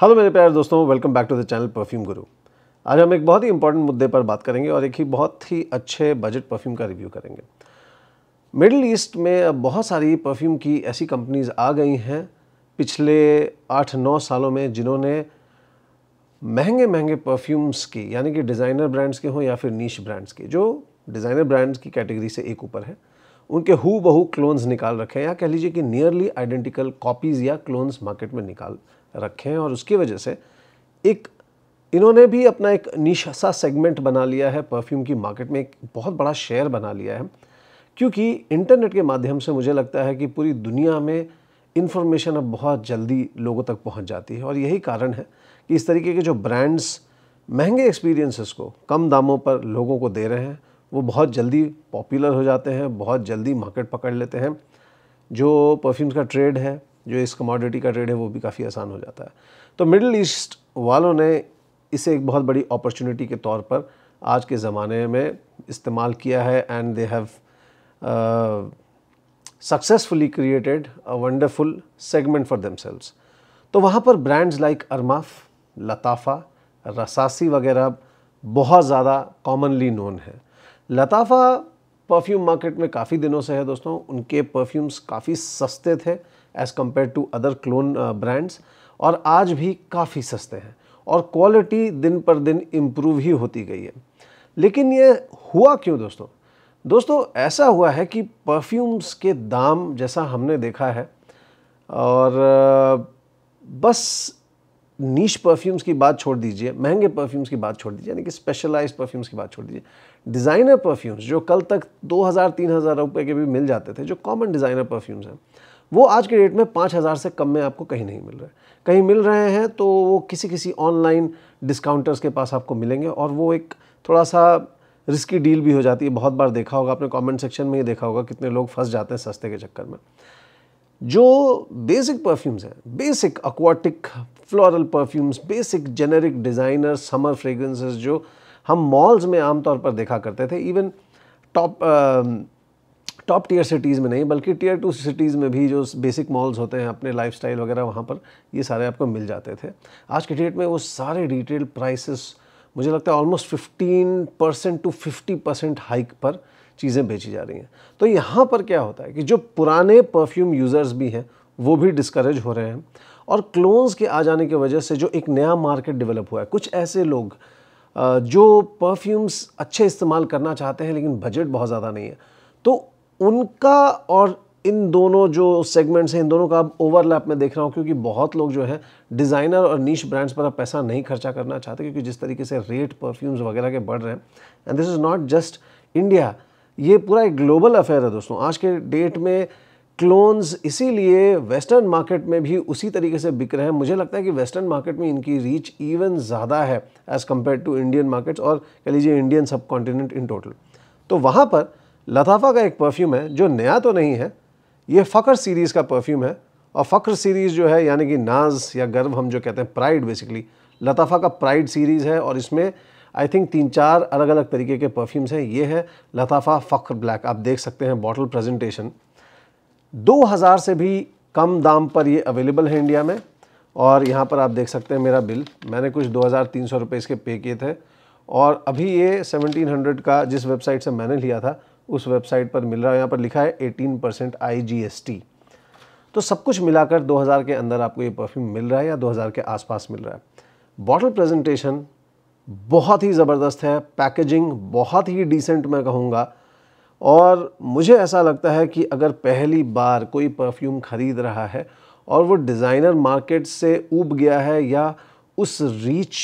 hello मेरे प्यारे दोस्तों welcome back to the channel perfume Guru आज हम एक बहुत ही इंपॉर्टेंट मुद्दे पर बात करेंगे और एक ही बहुत ही अच्छे बजट परफ्यूम का रिव्यू करेंगे मिडिल ईस्ट में अब बहुत सारी परफ्यूम की ऐसी कंपनीज आ गई हैं पिछले आठ नौ सालों में जिन्होंने महंगे महंगे परफ्यूम्स की यानी कि डिज़ाइनर ब्रांड्स के हों या फिर नीच ब्रांड्स के जो डिज़ाइनर ब्रांड्स की कैटेगरी से एक ऊपर है उनके हु बहू क्लोन्स निकाल रखे हैं या कह लीजिए कि नियरली आइडेंटिकल कॉपीज़ या क्लोन्स मार्केट में निकाल रखे हैं और उसकी वजह से एक इन्होंने भी अपना एक निशा सेगमेंट बना लिया है परफ्यूम की मार्केट में एक बहुत बड़ा शेयर बना लिया है क्योंकि इंटरनेट के माध्यम से मुझे लगता है कि पूरी दुनिया में इन्फॉर्मेशन अब बहुत जल्दी लोगों तक पहुंच जाती है और यही कारण है कि इस तरीके के जो ब्रांड्स महंगे एक्सपीरियंसेस को कम दामों पर लोगों को दे रहे हैं वो बहुत जल्दी पॉपुलर हो जाते हैं बहुत जल्दी मार्केट पकड़ लेते हैं जो परफ्यूम्स का ट्रेड है जो इस कमोडिटी का ट्रेड है वो भी काफ़ी आसान हो जाता है तो मिडिल ईस्ट वालों ने इसे एक बहुत बड़ी अपॉर्चुनिटी के तौर पर आज के ज़माने में इस्तेमाल किया है and they have successfully created a wonderful segment for themselves तो वहाँ पर ब्रांड्स लाइक अरमाफ लताफ़ा रसासी वगैरह बहुत ज़्यादा कॉमनली नोन है लताफ़ा परफ्यूम मार्केट में काफ़ी दिनों से है दोस्तों उनके परफ्यूम्स काफ़ी सस्ते थे as compared to other clone brands और आज भी काफ़ी सस्ते हैं और क्वालिटी दिन पर दिन इम्प्रूव ही होती गई है लेकिन ये हुआ क्यों दोस्तों दोस्तों ऐसा हुआ है कि परफ्यूम्स के दाम जैसा हमने देखा है और uh, बस नीच परफ्यूम्स की बात छोड़ दीजिए महंगे परफ्यूम्स की बात छोड़ दीजिए यानी कि स्पेशलाइज परफ्यूम्स की बात छोड़ दीजिए डिज़ाइनर परफ्यूम्स जो कल तक 2000 3000 रुपए के भी मिल जाते थे जो कॉमन डिज़ाइनर परफ्यूम्स हैं वो आज के डेट में 5000 से कम में आपको कहीं नहीं मिल रहे कहीं मिल रहे हैं तो वो किसी किसी ऑनलाइन डिस्काउंटर्स के पास आपको मिलेंगे और वो एक थोड़ा सा रिस्की डील भी हो जाती है बहुत बार देखा होगा आपने कमेंट सेक्शन में ही देखा होगा कितने लोग फंस जाते हैं सस्ते के चक्कर में जो बेसिक परफ्यूम्स हैं basic aquatic floral perfumes basic generic designer summer fragrances जो हम मॉल्स में आमतौर पर देखा करते थे even top top tier cities में नहीं बल्कि टीयर टू सिटीज़ में भी जो बेसिक मॉल्स होते हैं अपने लाइफ वगैरह वहाँ पर ये सारे आपको मिल जाते थे आज के डेट में वो सारे रिटेल प्राइसेस मुझे लगता है almost 15 percent to 50 percent hike पर चीज़ें बेची जा रही हैं तो यहाँ पर क्या होता है कि जो पुराने परफ्यूम यूज़र्स भी हैं वो भी डिस्करेज हो रहे हैं और क्लोन्स के आ जाने की वजह से जो एक नया मार्केट डेवलप हुआ है कुछ ऐसे लोग जो परफ्यूम्स अच्छे इस्तेमाल करना चाहते हैं लेकिन बजट बहुत ज़्यादा नहीं है तो उनका और इन दोनों जो सेगमेंट्स हैं इन दोनों का अब ओवरलैप में देख रहा हूँ क्योंकि बहुत लोग जो है डिज़ाइनर और नीच ब्रांड्स पर अब पैसा नहीं खर्चा करना चाहते क्योंकि जिस तरीके से रेट परफ्यूम्स वगैरह के बढ़ रहे हैं and this is not just India ये पूरा एक ग्लोबल अफेयर है दोस्तों आज के डेट में क्लोन्स इसीलिए वेस्टर्न मार्केट में भी उसी तरीके से बिक रहे हैं मुझे लगता है कि वेस्टर्न मार्केट में इनकी रीच इवन ज़्यादा है as compared to Indian markets और कह लीजिए इंडियन सब कॉन्टिनेंट इन टोटल तो वहाँ पर लताफा का एक परफ्यूम है जो नया तो नहीं है ये फ़ख्र सीरीज़ का परफ्यूम है और फ़ख्र सीरीज़ जो है यानी कि नाज या गर्व हम जो कहते हैं प्राइड बेसिकली लताफा का प्राइड सीरीज़ है और इसमें आई थिंक तीन चार अलग अलग तरीके के परफ्यूम्स हैं ये है लताफ़ा फ़ख्र ब्लैक आप देख सकते हैं बॉटल प्रेजेंटेशन 2000 से भी कम दाम पर ये अवेलेबल है इंडिया में और यहाँ पर आप देख सकते हैं मेरा बिल मैंने कुछ दो हज़ार तीन सौ रुपये इसके पे किए थे और अभी ये 1700 का जिस वेबसाइट से मैंने लिया था उस वेबसाइट पर मिल रहा है यहाँ पर लिखा है एटीन परसेंट आई तो सब कुछ मिलाकर 2000 के अंदर आपको ये परफ्यूम मिल रहा है या 2000 के आसपास मिल रहा है बॉटल प्रेजेंटेशन बहुत ही ज़बरदस्त है पैकेजिंग बहुत ही डिसेंट मैं कहूँगा और मुझे ऐसा लगता है कि अगर पहली बार कोई परफ्यूम ख़रीद रहा है और वो डिज़ाइनर मार्केट से ऊब गया है या उस रीच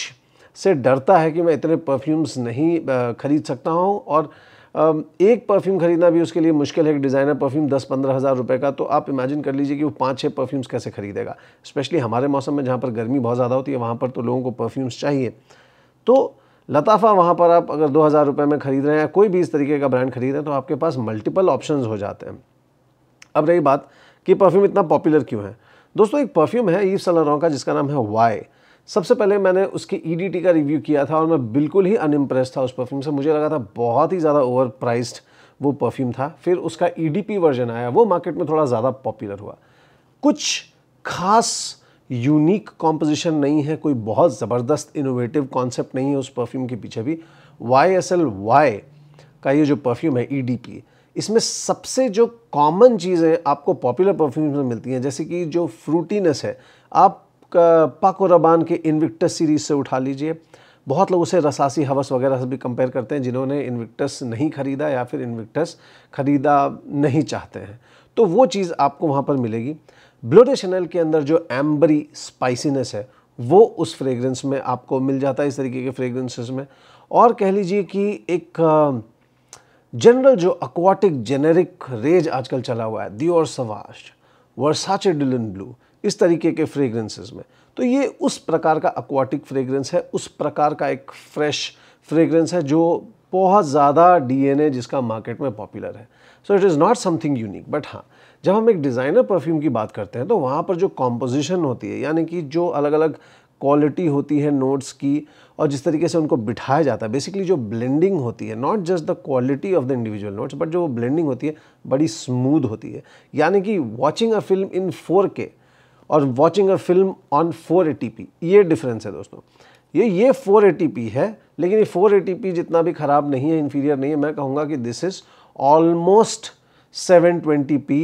से डरता है कि मैं इतने परफ्यूम्स नहीं ख़रीद सकता हूँ और एक परफ्यूम ख़रीदना भी उसके लिए मुश्किल है एक डिज़ाइनर परफ्यूम दस पंद्रह हज़ार रुपये का तो आप इमेजिन कर लीजिए कि वो पाँच छः परफ्यूम्स कैसे ख़रीदेगा स्पेशली हमारे मौसम में जहाँ पर गर्मी बहुत ज़्यादा होती है वहाँ पर तो लोगों को परफ्यूम्स चाहिए तो लताफ़ा वहाँ पर आप अगर दो हज़ार रुपये में ख़रीद रहे हैं या कोई भी इस तरीके का ब्रांड खरीद रहे हैं तो आपके पास मल्टीपल ऑप्शंस हो जाते हैं अब रही बात कि परफ्यूम इतना पॉपुलर क्यों है दोस्तों एक परफ्यूम है ईव सलरों का जिसका नाम है वाई सबसे पहले मैंने उसकी ईडीटी e का रिव्यू किया था और मैं बिल्कुल ही अनइम्प्रेस था उस परफ्यूम से मुझे लगा था बहुत ही ज़्यादा ओवर वो परफ्यूम था फिर उसका ई e वर्जन आया वो मार्केट में थोड़ा ज़्यादा पॉपुलर हुआ कुछ खास यूनिक कॉम्पोजिशन नहीं है कोई बहुत ज़बरदस्त इनोवेटिव कॉन्सेप्ट नहीं है उस परफ्यूम के पीछे भी वाई एस एल वाई का ये जो परफ्यूम है ई डी पी इसमें सबसे जो कॉमन चीज़ें आपको पॉपुलर परफ्यूम्स में मिलती हैं जैसे कि जो फ्रूटीनेस है आप पाको रबान के इन्विक्टस सीरीज से उठा लीजिए बहुत लोग उसे रसासी हवस वगैरह से भी कंपेयर करते हैं जिन्होंने इन्विक्टस नहीं ख़रीदा या फिर इन्विक्टस ख़रीदा नहीं चाहते हैं तो वो चीज़ आपको वहाँ पर मिलेगी ब्लोडे शनल के अंदर जो एम्बरी स्पाइसीनेस है वो उस फ्रेगरेंस में आपको मिल जाता है इस तरीके के फ्रेगरेंसेस में और कह लीजिए कि एक जनरल जो अक्वाटिक जेनेरिक रेज आजकल चला हुआ है दियोर सवाश वर्साचे डिलन ब्लू इस तरीके के फ्रेगरेंसेस में तो ये उस प्रकार का अक्वाटिक फ्रेगरेंस है उस प्रकार का एक फ्रेश फ्रेगरेंस है जो बहुत ज़्यादा डीएनए जिसका मार्केट में पॉपुलर है so it is not something unique but हाँ जब हम एक डिज़ाइनर परफ्यूम की बात करते हैं तो वहाँ पर जो कॉम्पोजिशन होती है यानी कि जो अलग अलग क्वालिटी होती है नोट्स की और जिस तरीके से उनको बिठाया जाता है बेसिकली जो ब्लेंडिंग होती है not just the quality of the individual notes but जो ब्लेंडिंग होती है बड़ी स्मूद होती है यानी कि watching a film in four K और watching a film on four P ये डिफरेंस है दोस्तों ये ये फोर है लेकिन ये फोर जितना भी ख़राब नहीं है इन्फीरियर नहीं है मैं कहूँगा कि this is almost 720p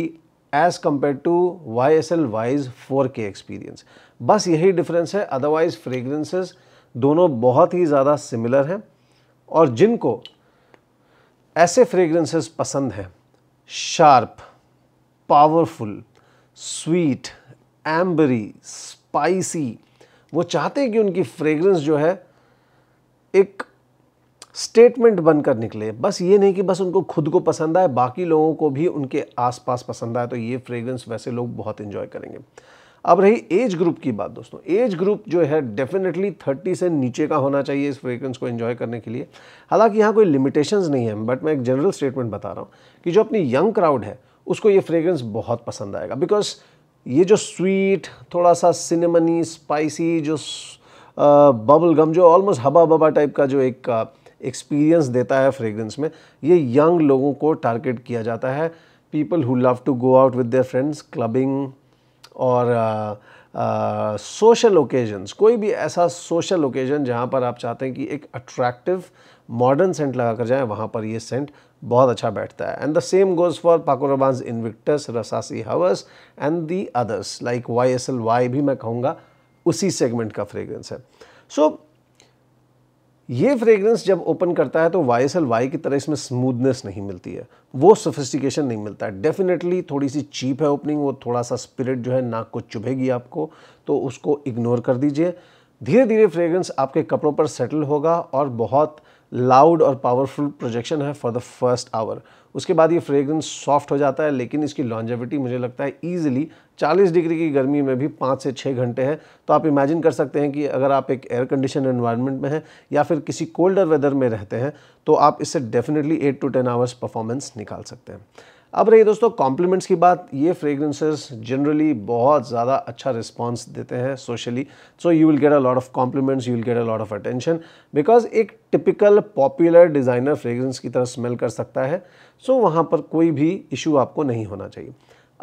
as compared to Y S L Y's four K experience बस यही डिफरेंस है अदरवाइज़ फ्रेगरेंसेस दोनों बहुत ही ज़्यादा सिमिलर हैं और जिनको ऐसे फ्रेगरेंसेस पसंद हैं sharp powerful sweet ambery spicy वो चाहते हैं कि उनकी फ्रेगरेंस जो है एक स्टेटमेंट बनकर निकले बस ये नहीं कि बस उनको खुद को पसंद आए बाकी लोगों को भी उनके आसपास पसंद आए तो ये फ्रेगरेंस वैसे लोग बहुत इन्जॉय करेंगे अब रही एज ग्रुप की बात दोस्तों एज ग्रुप जो है डेफिनेटली थर्टी से नीचे का होना चाहिए इस फ्रेगरेंस को इन्जॉय करने के लिए हालांकि यहाँ कोई लिमिटेशंस नहीं है बट मैं एक जनरल स्टेटमेंट बता रहा हूँ कि जो अपनी यंग क्राउड है उसको ये फ्रेगरेंस बहुत पसंद आएगा बिकॉज ये जो स्वीट थोड़ा सा सिनेमनी स्पाइसी जो बबल गम जो ऑलमोस्ट हबा बबा टाइप का जो एक एक्सपीरियंस देता है फ्रेगरेंस में ये यंग लोगों को टारगेट किया जाता है people who love to go out with their friends clubbing और सोशल ओकेजन्स कोई भी ऐसा सोशल ओकेजन जहाँ पर आप चाहते हैं कि एक अट्रैक्टिव मॉडर्न सेंट लगा कर जाएँ वहाँ पर ये सेंट बहुत अच्छा बैठता है and the same goes for Paco Rabanne's Invictus Rasasi Hawas and the others like Y S L Y भी मैं कहूँगा उसी सेगमेंट का फ्रेगरेंस है सो so, ये फ्रेगरेंस जब ओपन करता है तो वाई एस एल वाई की तरह इसमें स्मूदनेस नहीं मिलती है वो सोफिस्टिकेशन नहीं मिलता है डेफिनेटली थोड़ी सी चीप है ओपनिंग वो थोड़ा सा स्पिरिट जो है नाक को चुभेगी आपको तो उसको इग्नोर कर दीजिए धीरे धीरे फ्रेगरेंस आपके कपड़ों पर सेटल होगा और बहुत लाउड और पावरफुल प्रोजेक्शन है फॉर द फर्स्ट आवर उसके बाद ये फ्रेग्रेंस सॉफ्ट हो जाता है लेकिन इसकी लॉन्जेविटी मुझे लगता है ईजिली 40 डिग्री की गर्मी में भी पाँच से छः घंटे हैं तो आप इमेजिन कर सकते हैं कि अगर आप एक एयर कंडीशन इन्वायरमेंट में हैं या फिर किसी कोल्डर वेदर में रहते हैं तो आप इससे definitely eight to ten hours performance निकाल सकते हैं अब रही दोस्तों कॉम्प्लीमेंट्स की बात ये फ्रेगरेंसेस जनरली बहुत ज़्यादा अच्छा रिस्पांस देते हैं socially so you will get a lot of compliments you will get a lot of attention because एक टिपिकल पॉपुलर डिज़ाइनर फ्रेगरेंस की तरह स्मेल कर सकता है सो so, वहाँ पर कोई भी इशू आपको नहीं होना चाहिए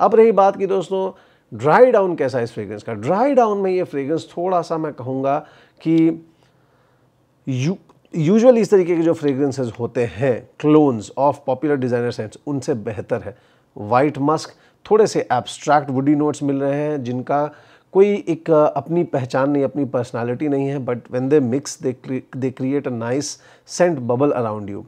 अब रही बात की दोस्तों ड्राई डाउन कैसा है इस फ्रेगरेंस का ड्राई डाउन में ये फ्रेगरेंस थोड़ा सा मैं कहूँगा कि यू यूजुअली इस तरीके के जो फ्रेग्रेंसेज होते हैं clones of popular designer scents उनसे बेहतर है वाइट मस्क थोड़े से एब्स्ट्रैक्ट वुडी नोट्स मिल रहे हैं जिनका कोई एक अपनी पहचान नहीं अपनी पर्सनालिटी नहीं है but when they mix they create a nice scent bubble around you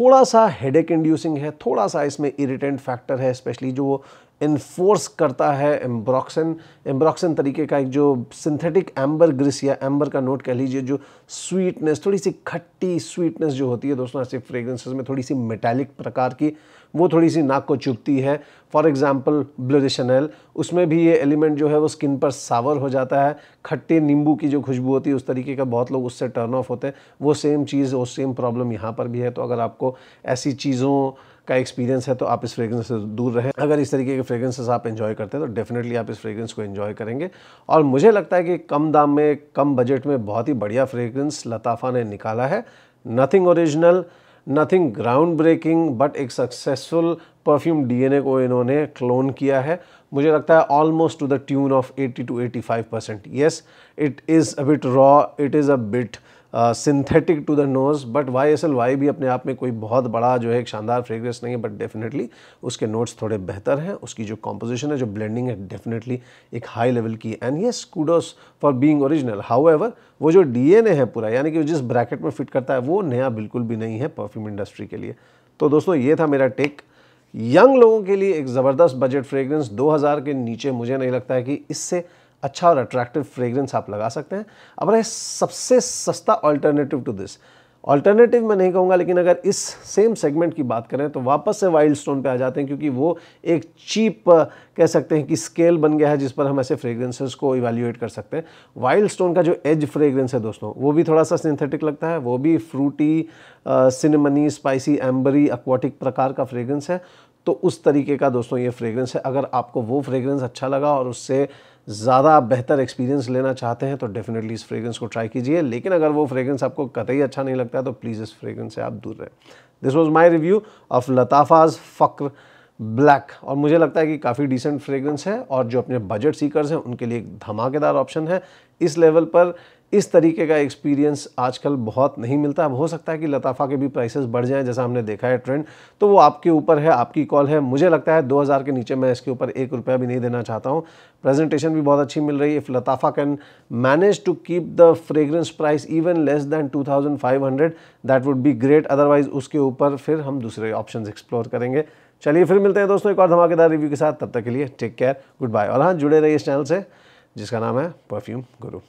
थोड़ा सा हेडेक इंड्यूसिंग है थोड़ा सा इसमें इरिटेंट फैक्टर है स्पेशली जो इन्फोर्स करता है एम्ब्रॉक्सन एम्ब्रॉक्सन तरीके का एक जो सिंथेटिक एम्बर ग्रिस या एम्बर का नोट कह लीजिए जो स्वीटनेस थोड़ी सी खट्टी स्वीटनेस जो होती है दोस्तों ऐसे फ्रेग्रेंसेस में थोड़ी सी मेटालिक प्रकार की वो थोड़ी सी नाक को चुभती है फॉर एग्जाम्पल ब्लरिशनल उसमें भी ये एलिमेंट जो है वो स्किन पर सावर हो जाता है खट्टे नींबू की जो खुशबू होती है उस तरीके का बहुत लोग उससे टर्न ऑफ होते हैं वो सेम चीज़ वो सेम प्रॉब्लम यहाँ पर भी है तो अगर आपको ऐसी चीज़ों का एक्सपीरियंस है तो आप इस फ्रेगरेंस से दूर रहें अगर इस तरीके के फ्रेगरेंसेस आप इन्जॉय करते हैं तो डेफिनेटली आप इस फ्रेगरेंस को इन्जॉय करेंगे और मुझे लगता है कि कम दाम में कम बजट में बहुत ही बढ़िया फ्रेगरेंस लताफ़ा ने निकाला है nothing original nothing groundbreaking but एक सक्सेसफुल परफ्यूम डीएनए को इन्होंने क्लोन किया है मुझे लगता है almost to the tune of 80 to 85 percent yes it is a bit raw it is a bit synthetic to the nose but Y S L Y भी अपने आप में कोई बहुत बड़ा जो है एक शानदार फ्रेग्रेंस नहीं है बट डेफिनेटली उसके नोट्स थोड़े बेहतर हैं उसकी जो कॉम्पोजिशन है जो ब्लेंडिंग है डेफिनेटली एक हाई लेवल की एंड ये kudos for being original however वो जो डी एन ए है पूरा यानी कि जिस ब्रैकेट में फिट करता है वो नया बिल्कुल भी नहीं है परफ्यूम इंडस्ट्री के लिए तो दोस्तों ये था मेरा टेक यंग लोगों के लिए एक ज़बरदस्त बजट फ्रेग्रेंस 2000 के नीचे मुझे नहीं लगता है कि इससे अच्छा और अट्रैक्टिव फ्रेग्रेंस आप लगा सकते हैं अब रहे सबसे सस्ता ऑल्टरनेटिव टू दिस ऑल्टरनेटिव मैं नहीं कहूँगा लेकिन अगर इस सेम सेगमेंट की बात करें तो वापस से वाइल्ड स्टोन पर आ जाते हैं क्योंकि वो एक चीप कह सकते हैं कि स्केल बन गया है जिस पर हम ऐसे फ्रेग्रेंसेस को इवेल्यूएट कर सकते हैं वाइल्ड स्टोन का जो एज फ्रेग्रेंस है दोस्तों वो भी थोड़ा सा सिंथेटिक लगता है वो भी fruity cinnamony spicy ambery aquatic प्रकार का फ्रेग्रेंस है तो उस तरीके का दोस्तों ये फ्रेग्रेंस है अगर आपको वो फ्रेग्रेंस अच्छा लगा और उससे ज़्यादा बेहतर एक्सपीरियंस लेना चाहते हैं तो डेफिनेटली इस फ्रेगरेंस को ट्राई कीजिए लेकिन अगर वो फ्रेगरेंस आपको कतई अच्छा नहीं लगता तो प्लीज़ इस फ्रेगरेंस से आप दूर रहें this was my review of Lattafa's Fakhar black और मुझे लगता है कि काफ़ी डिसेंट फ्रेगरेंस है और जो अपने बजट सीकर्स हैं उनके लिए एक धमाकेदार ऑप्शन है इस लेवल पर इस तरीके का एक्सपीरियंस आजकल बहुत नहीं मिलता अब हो सकता है कि लताफ़ा के भी प्राइसेस बढ़ जाएं जैसा हमने देखा है ट्रेंड तो वो आपके ऊपर है आपकी कॉल है मुझे लगता है 2000 के नीचे मैं इसके ऊपर एक रुपया भी नहीं देना चाहता हूँ प्रेजेंटेशन भी बहुत अच्छी मिल रही है if Lattafa can manage to keep the fragrance price even less than two thousand five hundred that would be great otherwise उसके ऊपर फिर हम दूसरे ऑप्शन एक्सप्लोर करेंगे चलिए फिर मिलते हैं दोस्तों एक और धमाकेदार रिव्यू के साथ तब तक के लिए टेक केयर गुड बाय और हाँ जुड़े रहिए इस चैनल से जिसका नाम है परफ्यूम गुरु